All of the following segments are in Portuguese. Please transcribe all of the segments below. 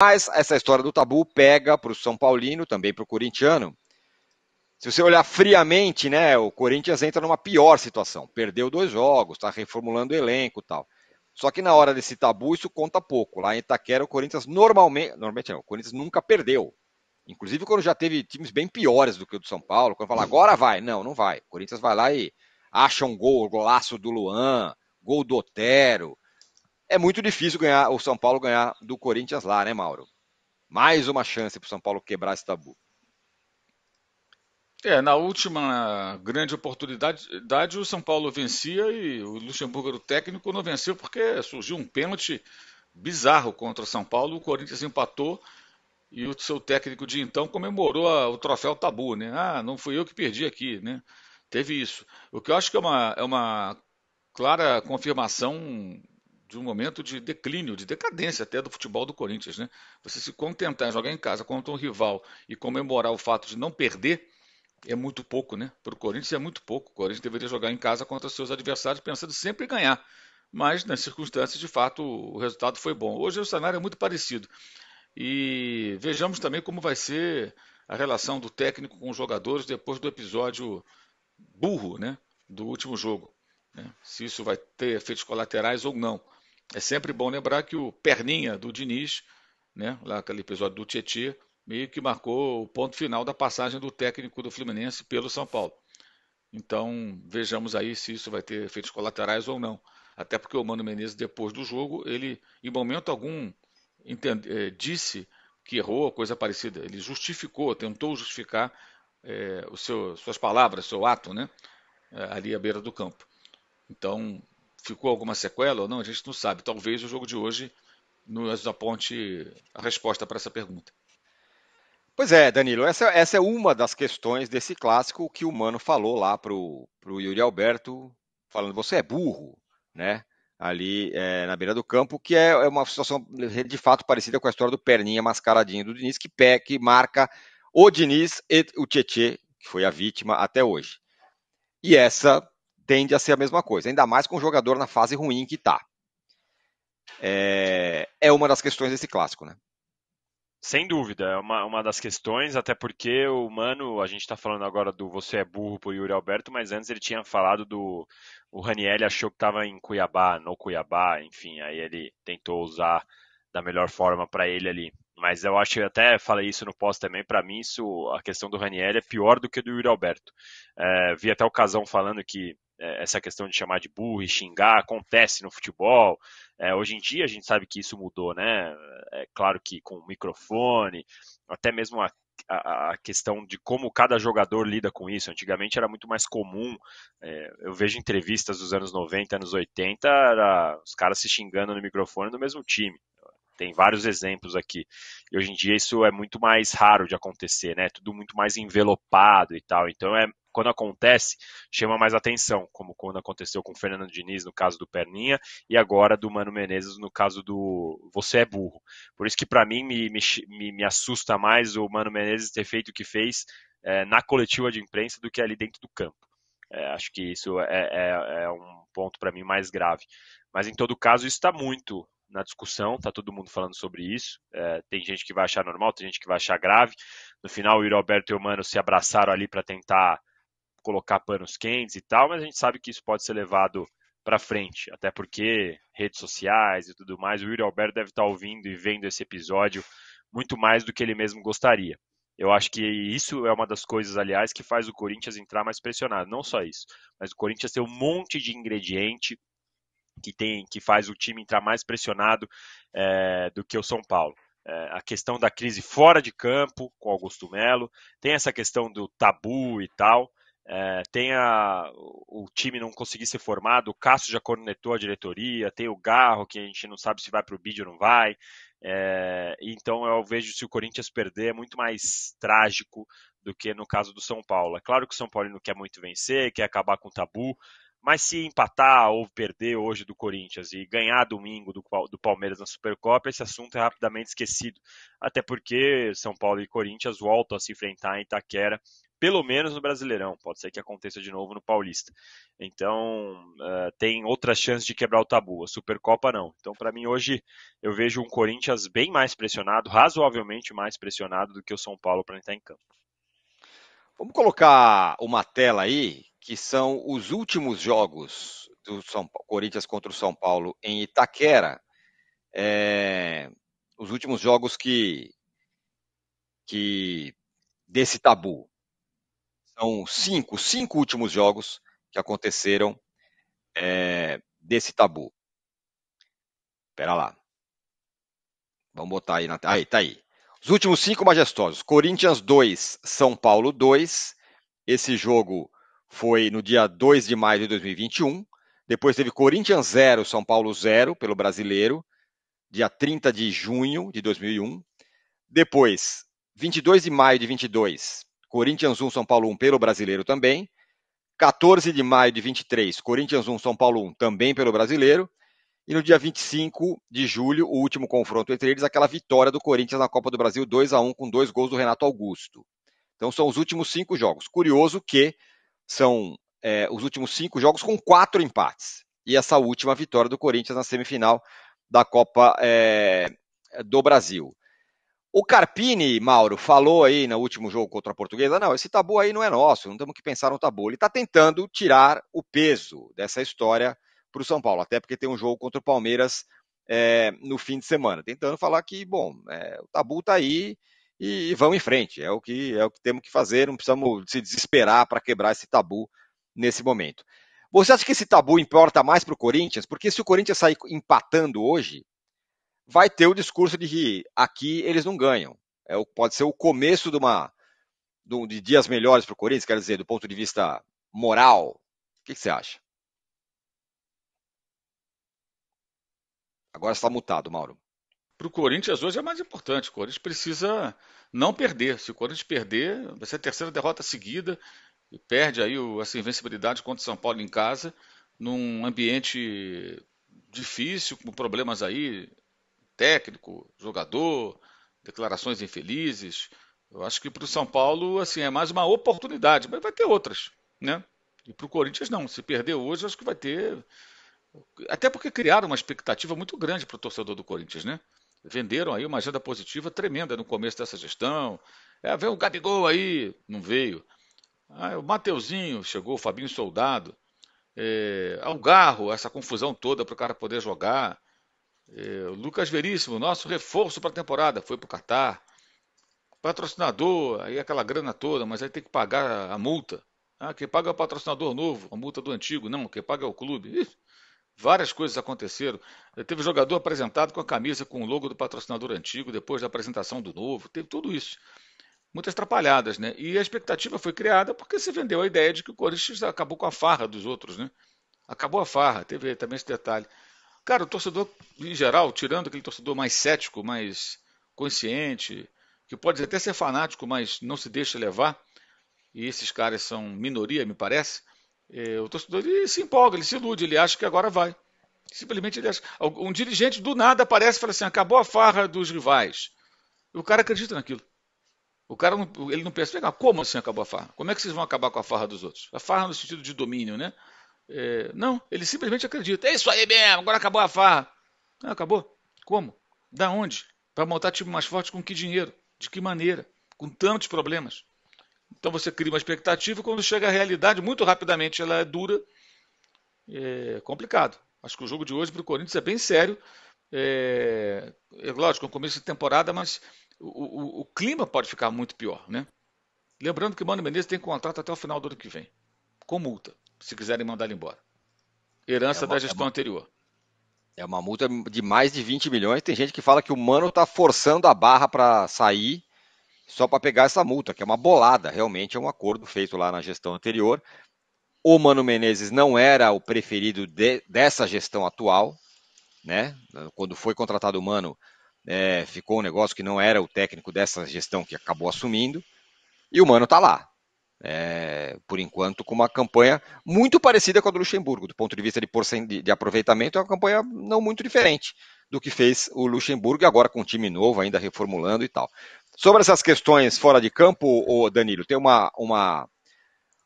Mas essa história do tabu pega para o São Paulino, também para o corintiano. Se você olhar friamente, né, o Corinthians entra numa pior situação. Perdeu dois jogos, está reformulando o elenco tal. Só que na hora desse tabu, isso conta pouco. Lá em Itaquera, o Corinthians normalmente. Normalmente não, o Corinthians nunca perdeu. Inclusive quando já teve times bem piores do que o do São Paulo, quando fala agora vai. Não, não vai. O Corinthians vai lá e acha um gol, golaço do Luan, gol do Otero. É muito difícil ganhar o São Paulo ganhar do Corinthians lá, né, Mauro? Mais uma chance para o São Paulo quebrar esse tabu. É, na última grande oportunidade, o São Paulo vencia e o Luxemburgo era o técnico, não venceu porque surgiu um pênalti bizarro contra o São Paulo, o Corinthians empatou e o seu técnico de então comemorou a, o troféu tabu, né? Ah, não fui eu que perdi aqui, né? Teve isso. O que eu acho que é uma, é uma clara confirmação de um momento de declínio, de decadência até do futebol do Corinthians. Né? Você se contentar em jogar em casa contra um rival e comemorar o fato de não perder é muito pouco, né? Para o Corinthians é muito pouco. O Corinthians deveria jogar em casa contra seus adversários pensando sempre em ganhar. Mas, nas circunstâncias, de fato, o resultado foi bom. Hoje o cenário é muito parecido. E vejamos também como vai ser a relação do técnico com os jogadores depois do episódio burro né, do último jogo. Né? Se isso vai ter efeitos colaterais ou não. É sempre bom lembrar que o Perninha do Diniz, né, lá aquele episódio do Tietchan, meio que marcou o ponto final da passagem do técnico do Fluminense pelo São Paulo. Então, vejamos aí se isso vai ter efeitos colaterais ou não. Até porque o Mano Menezes, depois do jogo, ele, em momento algum, entende, eh, disse que errou, coisa parecida. Ele justificou, tentou justificar é, o seu, suas palavras, seu ato, né? Eh, ali à beira do campo. Então, ficou alguma sequela ou não, a gente não sabe. Talvez o jogo de hoje nos aponte a resposta para essa pergunta. Pois é, Danilo, essa, essa, é uma das questões desse clássico que o Mano falou lá pro, pro Yuri Alberto, falando, você é burro, né? Ali é, na beira do campo, que é, é, uma situação de fato parecida com a história do perninha mascaradinho do Diniz, que, pé, que marca o Diniz e o Tietê, que foi a vítima até hoje. E essa tende a ser a mesma coisa, ainda mais com o jogador na fase ruim que está. É, é uma das questões desse clássico, né? Sem dúvida, é uma, uma das questões, até porque o Mano, a gente está falando agora do você é burro pro Yuri Alberto, mas antes ele tinha falado do. O Raniel achou que estava em Cuiabá, no Cuiabá, enfim, aí ele tentou usar da melhor forma para ele ali. Mas eu acho, eu até falei isso no pós também, para mim isso, a questão do Raniel é pior do que do Yuri Alberto. É, vi até o Casão falando que é, essa questão de chamar de burro e xingar acontece no futebol. É, hoje em dia a gente sabe que isso mudou, né? É claro que com o microfone, até mesmo a, a, a questão de como cada jogador lida com isso. Antigamente era muito mais comum. É, eu vejo entrevistas dos anos 90, anos 80, era, os caras se xingando no microfone do mesmo time. Tem vários exemplos aqui. E hoje em dia isso é muito mais raro de acontecer, né? Tudo muito mais envelopado e tal. Então é, quando acontece, chama mais atenção, como quando aconteceu com o Fernando Diniz no caso do Perninha e agora do Mano Menezes no caso do Você é Burro. Por isso que para mim me, me, me assusta mais o Mano Menezes ter feito o que fez é, na coletiva de imprensa do que ali dentro do campo. É, acho que isso é, é, é um ponto para mim mais grave. Mas em todo caso, isso está muito na discussão, está todo mundo falando sobre isso. É, tem gente que vai achar normal, tem gente que vai achar grave. No final, o Iro Alberto e o Mano se abraçaram ali para tentar colocar panos quentes e tal, mas a gente sabe que isso pode ser levado para frente, até porque redes sociais e tudo mais, o Yuri Alberto deve estar tá ouvindo e vendo esse episódio muito mais do que ele mesmo gostaria. Eu acho que isso é uma das coisas, aliás, que faz o Corinthians entrar mais pressionado. Não só isso, mas o Corinthians tem um monte de ingrediente que tem, que faz o time entrar mais pressionado é, do que o São Paulo. É, a questão da crise fora de campo com Augusto Melo, tem essa questão do tabu e tal é, tem o time não conseguir ser formado, o Cássio já cornetou a diretoria, tem o Garro, que a gente não sabe se vai para o vídeo ou não vai. É, então eu vejo se o Corinthians perder é muito mais trágico do que no caso do São Paulo. É claro que o São Paulo não quer muito vencer, quer acabar com o tabu, mas se empatar ou perder hoje do Corinthians e ganhar domingo do, do Palmeiras na Supercopa, esse assunto é rapidamente esquecido. Até porque São Paulo e Corinthians voltam a se enfrentar em Itaquera pelo menos no Brasileirão. Pode ser que aconteça de novo no Paulista. Então, uh, tem outras chances de quebrar o tabu. A Supercopa não. Então, para mim, hoje eu vejo um Corinthians bem mais pressionado, razoavelmente mais pressionado do que o São Paulo para entrar em campo. Vamos colocar uma tela aí, que são os últimos jogos do Paulo, Corinthians contra o São Paulo em Itaquera. É, os últimos jogos que, que desse tabu são cinco, cinco últimos jogos que aconteceram é, desse tabu. Espera lá. Vamos botar aí na tela. Aí, tá aí. Os últimos cinco majestosos. Corinthians 2, São Paulo 2. Esse jogo foi no dia 2 de maio de 2021. Depois teve Corinthians 0, São Paulo 0, pelo brasileiro, dia 30 de junho de 2001. Depois, 22 de maio de 22, Corinthians 1, São Paulo 1 pelo Brasileiro também. 14 de maio de 23, Corinthians 1, São Paulo 1 também pelo Brasileiro. E no dia 25 de julho, o último confronto entre eles, aquela vitória do Corinthians na Copa do Brasil 2 a 1 com dois gols do Renato Augusto. Então são os últimos cinco jogos. Curioso que são é, os últimos cinco jogos com quatro empates. E essa última vitória do Corinthians na semifinal da Copa é, do Brasil. O Carpini, Mauro, falou aí no último jogo contra a Portuguesa: não, esse tabu aí não é nosso, não temos que pensar no tabu. Ele está tentando tirar o peso dessa história para o São Paulo, até porque tem um jogo contra o Palmeiras é, no fim de semana, tentando falar que, bom, é, o tabu está aí e, vamos em frente, é o, que, é o que temos que fazer, não precisamos se desesperar para quebrar esse tabu nesse momento. Você acha que esse tabu importa mais para o Corinthians? Porque se o Corinthians sair empatando hoje, vai ter o discurso de que aqui eles não ganham. É, pode ser o começo de uma de dias melhores para o Corinthians, quer dizer, do ponto de vista moral. O que, que você acha? Agora está mutado, Mauro. Para o Corinthians hoje é mais importante. O Corinthians precisa não perder. Se o Corinthians perder, vai ser a terceira derrota seguida e perde aí o, essa invencibilidade contra o São Paulo em casa, num ambiente difícil, com problemas aí técnico, jogador, declarações infelizes. Eu acho que para o São Paulo assim é mais uma oportunidade, mas vai ter outras, né? E para o Corinthians não. Se perder hoje, acho que vai ter. Até porque criaram uma expectativa muito grande para o torcedor do Corinthians, né? Venderam aí uma agenda positiva tremenda no começo dessa gestão. É, vem o Gabigol aí, não veio. Ah, o Mateuzinho chegou, o Fabinho Soldado. É, garro, essa confusão toda para o cara poder jogar. É, Lucas Veríssimo, nosso reforço para a temporada, foi para o Catar. Patrocinador, aí aquela grana toda, mas aí tem que pagar a multa. Ah, quem paga é o patrocinador novo, a multa do antigo, não, quem paga é o clube. Ih, várias coisas aconteceram. É, teve jogador apresentado com a camisa com o logo do patrocinador antigo, depois da apresentação do novo, teve tudo isso. Muitas atrapalhadas, né? E a expectativa foi criada porque se vendeu a ideia de que o Corinthians acabou com a farra dos outros, né? Acabou a farra, teve também esse detalhe. Cara, o torcedor em geral, tirando aquele torcedor mais cético, mais consciente, que pode até ser fanático, mas não se deixa levar, e esses caras são minoria, me parece, é, o torcedor ele se empolga, ele se ilude, ele acha que agora vai. Simplesmente ele acha. Um dirigente do nada aparece e fala assim: acabou a farra dos rivais. E o cara acredita naquilo. O cara não, ele não pensa, como assim acabou a farra? Como é que vocês vão acabar com a farra dos outros? A farra no sentido de domínio, né? É, não, ele simplesmente acredita. É isso aí mesmo, agora acabou a farra. Ah, acabou? Como? Da onde? Para montar time tipo, mais forte com que dinheiro? De que maneira? Com tantos problemas. Então você cria uma expectativa e quando chega a realidade, muito rapidamente ela é dura. É complicado. Acho que o jogo de hoje para o Corinthians é bem sério. É, é lógico, é começo de temporada, mas o, o, o, clima pode ficar muito pior, né? Lembrando que o Mano Menezes tem contrato até o final do ano que vem, com multa se quiserem mandar ele embora. Herança é uma, da é gestão é uma, anterior. É uma multa de mais de 20 milhões. Tem gente que fala que o Mano está forçando a barra para sair só para pegar essa multa, que é uma bolada. Realmente é um acordo feito lá na gestão anterior. O Mano Menezes não era o preferido de, dessa gestão atual, né? Quando foi contratado o Mano, é, ficou um negócio que não era o técnico dessa gestão que acabou assumindo. E o Mano está lá é, por enquanto, com uma campanha muito parecida com a do Luxemburgo, do ponto de vista de, de, de aproveitamento, é uma campanha não muito diferente do que fez o Luxemburgo, e agora com um time novo, ainda reformulando e tal. Sobre essas questões fora de campo, o Danilo, tem uma, uma,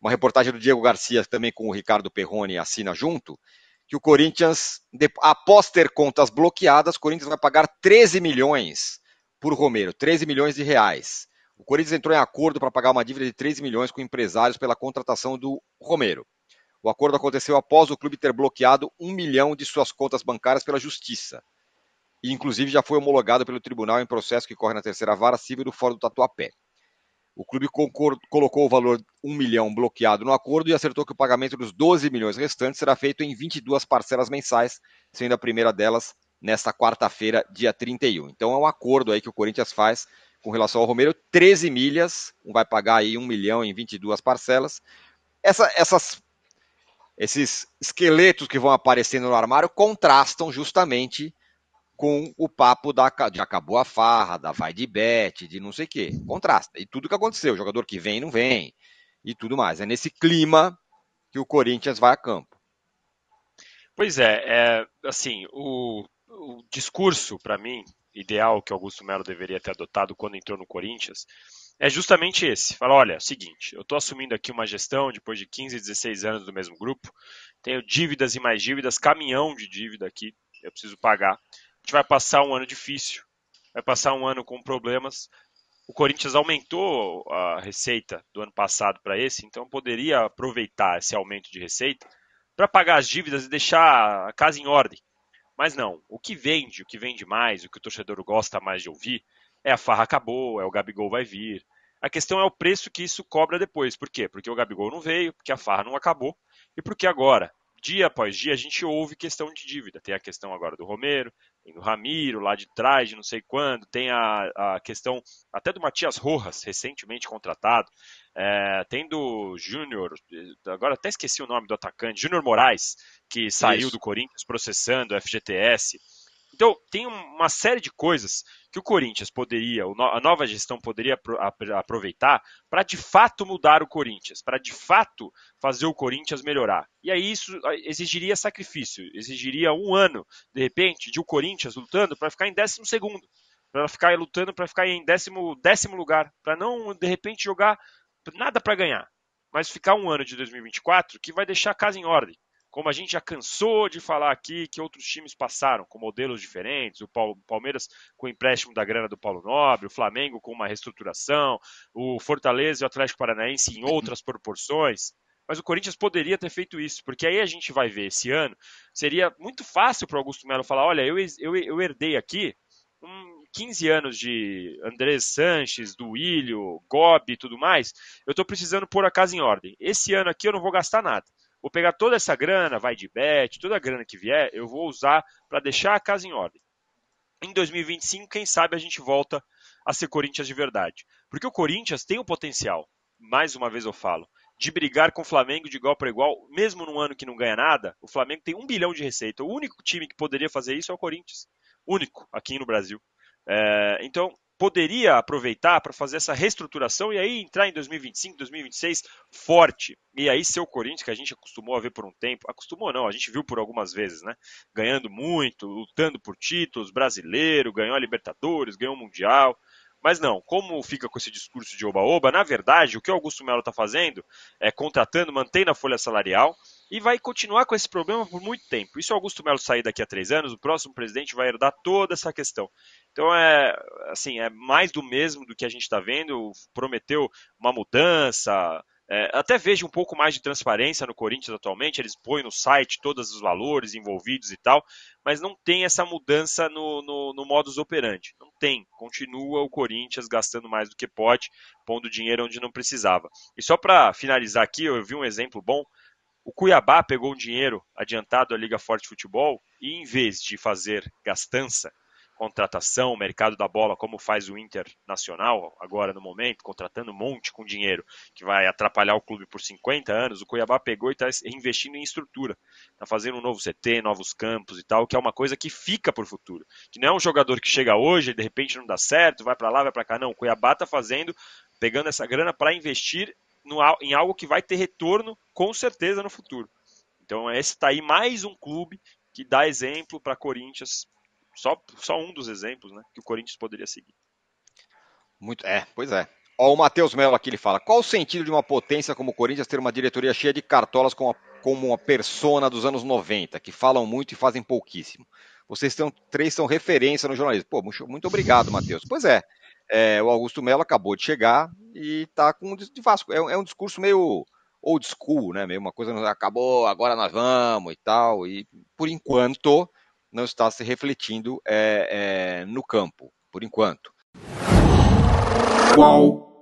uma reportagem do Diego Garcia, também com o Ricardo Perrone, assina junto, que o Corinthians, após ter contas bloqueadas, o Corinthians vai pagar 13 milhões por Romero, 13 milhões de reais. O Corinthians entrou em acordo para pagar uma dívida de 13 milhões com empresários pela contratação do Romero. O acordo aconteceu após o clube ter bloqueado um milhão de suas contas bancárias pela Justiça. E, inclusive, já foi homologado pelo tribunal em processo que corre na terceira vara civil do Fórum do Tatuapé. O clube colocou o valor 1 milhão bloqueado no acordo e acertou que o pagamento dos 12 milhões restantes será feito em 22 parcelas mensais, sendo a primeira delas nesta quarta-feira, dia 31. Então é um acordo aí que o Corinthians faz com relação ao Romero, 13 milhas, um vai pagar aí 1 milhão em 22 parcelas. Essa, essas, esses esqueletos que vão aparecendo no armário contrastam justamente com o papo da de acabou a farra, da vai de bet, de não sei o quê. Contrasta. E tudo que aconteceu, o jogador que vem não vem, e tudo mais. É nesse clima que o Corinthians vai a campo. Pois é, é assim, o, o discurso, para mim, ideal que Augusto Melo deveria ter adotado quando entrou no Corinthians é justamente esse. Fala, olha, é seguinte, eu estou assumindo aqui uma gestão depois de 15, 16 anos do mesmo grupo, tenho dívidas e mais dívidas, caminhão de dívida aqui, eu preciso pagar. A gente vai passar um ano difícil, vai passar um ano com problemas. O Corinthians aumentou a receita do ano passado para esse, então poderia aproveitar esse aumento de receita para pagar as dívidas e deixar a casa em ordem. Mas não, o que vende, o que vende mais, o que o torcedor gosta mais de ouvir, é a farra acabou, é o Gabigol vai vir. A questão é o preço que isso cobra depois. Por quê? Porque o Gabigol não veio, porque a farra não acabou e porque agora, dia após dia, a gente ouve questão de dívida. Tem a questão agora do Romero, tem do Ramiro lá de trás, de não sei quando, tem a, a questão até do Matias Rojas, recentemente contratado. É, tendo Júnior, agora até esqueci o nome do atacante, Júnior Moraes, que saiu Isso. do Corinthians processando o FGTS. Então, tem uma série de coisas que o Corinthians poderia, a nova gestão poderia aproveitar para de fato mudar o Corinthians, para de fato fazer o Corinthians melhorar. E aí isso exigiria sacrifício, exigiria um ano, de repente, de o Corinthians lutando para ficar em décimo segundo, para ficar lutando para ficar em décimo, décimo lugar, para não, de repente, jogar nada para ganhar, mas ficar um ano de 2024 que vai deixar a casa em ordem. Como a gente já cansou de falar aqui que outros times passaram com modelos diferentes, o Palmeiras com o empréstimo da grana do Paulo Nobre, o Flamengo com uma reestruturação, o Fortaleza e o Atlético Paranaense em outras proporções. Mas o Corinthians poderia ter feito isso, porque aí a gente vai ver esse ano. Seria muito fácil para o Augusto Melo falar: olha, eu, eu, eu herdei aqui um 15 anos de Andrés Sanches, do Willio, Gobi e tudo mais, eu estou precisando pôr a casa em ordem. Esse ano aqui eu não vou gastar nada. Vou pegar toda essa grana, vai de bet, toda a grana que vier, eu vou usar para deixar a casa em ordem. Em 2025, quem sabe a gente volta a ser Corinthians de verdade. Porque o Corinthians tem o potencial, mais uma vez eu falo, de brigar com o Flamengo de igual para igual, mesmo num ano que não ganha nada, o Flamengo tem um bilhão de receita. O único time que poderia fazer isso é o Corinthians. Único aqui no Brasil. É, então, poderia aproveitar para fazer essa reestruturação e aí entrar em 2025, 2026 forte. E aí ser o Corinthians que a gente acostumou a ver por um tempo, acostumou não, a gente viu por algumas vezes, né? Ganhando muito, lutando por títulos, brasileiro, ganhou a Libertadores, ganhou o Mundial. Mas não, como fica com esse discurso de oba-oba, na verdade, o que o Augusto Melo está fazendo é contratando, mantendo a folha salarial, e vai continuar com esse problema por muito tempo. E se é o Augusto Melo sair daqui a três anos, o próximo presidente vai herdar toda essa questão. Então é assim, é mais do mesmo do que a gente está vendo. Prometeu uma mudança. É, até vejo um pouco mais de transparência no Corinthians atualmente, eles põem no site todos os valores envolvidos e tal, mas não tem essa mudança no, no, no modus operandi. Não tem. Continua o Corinthians gastando mais do que pode, pondo dinheiro onde não precisava. E só para finalizar aqui, eu vi um exemplo bom o Cuiabá pegou um dinheiro adiantado à Liga Forte Futebol e, em vez de fazer gastança, contratação, mercado da bola, como faz o Internacional agora no momento, contratando um monte com dinheiro que vai atrapalhar o clube por 50 anos, o Cuiabá pegou e está investindo em estrutura. Está fazendo um novo CT, novos campos e tal, que é uma coisa que fica para o futuro. Que não é um jogador que chega hoje e de repente não dá certo, vai para lá, vai para cá. Não, o Cuiabá está fazendo, pegando essa grana para investir no, em algo que vai ter retorno com certeza no futuro. Então esse está aí mais um clube que dá exemplo para Corinthians, só, só um dos exemplos né, que o Corinthians poderia seguir. Muito, é, pois é. Ó, o Matheus Melo aqui ele fala: qual o sentido de uma potência como o Corinthians ter uma diretoria cheia de cartolas com a, como uma persona dos anos 90, que falam muito e fazem pouquíssimo? Vocês são, três são referência no jornalismo. Pô, muito obrigado, Matheus. Pois é, é, o Augusto Melo acabou de chegar e está com um de Vasco. É, é, um discurso meio old school, né? Meio uma coisa, acabou, agora nós vamos e tal. E por enquanto não está se refletindo é, é no campo, por enquanto. Qual